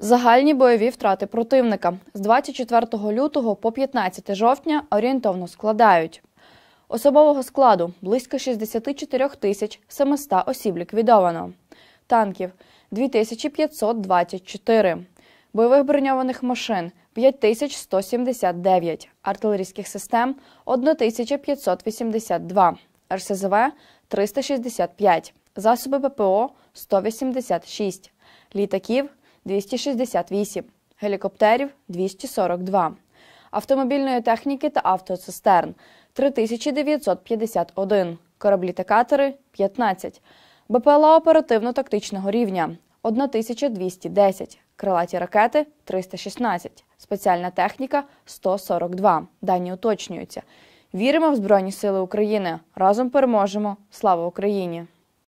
Загальні бойові втрати противника з 24 лютого по 15 жовтня орієнтовно складають. Особового складу близько 64 тисяч 700 осіб ліквідовано, танків 2524, бойових броньованих машин 5179, артилерійських систем 1582, РСЗВ 365, засоби ППО 186, літаків 268, гелікоптерів 242, автомобільної техніки та автоцистерн 3951, кораблі та катери 15, БПЛА оперативно-тактичного рівня 1210, крилаті ракети 316, спеціальна техніка 142. Дані уточнюються. Віримо в Збройні Сили України. Разом переможемо. Слава Україні!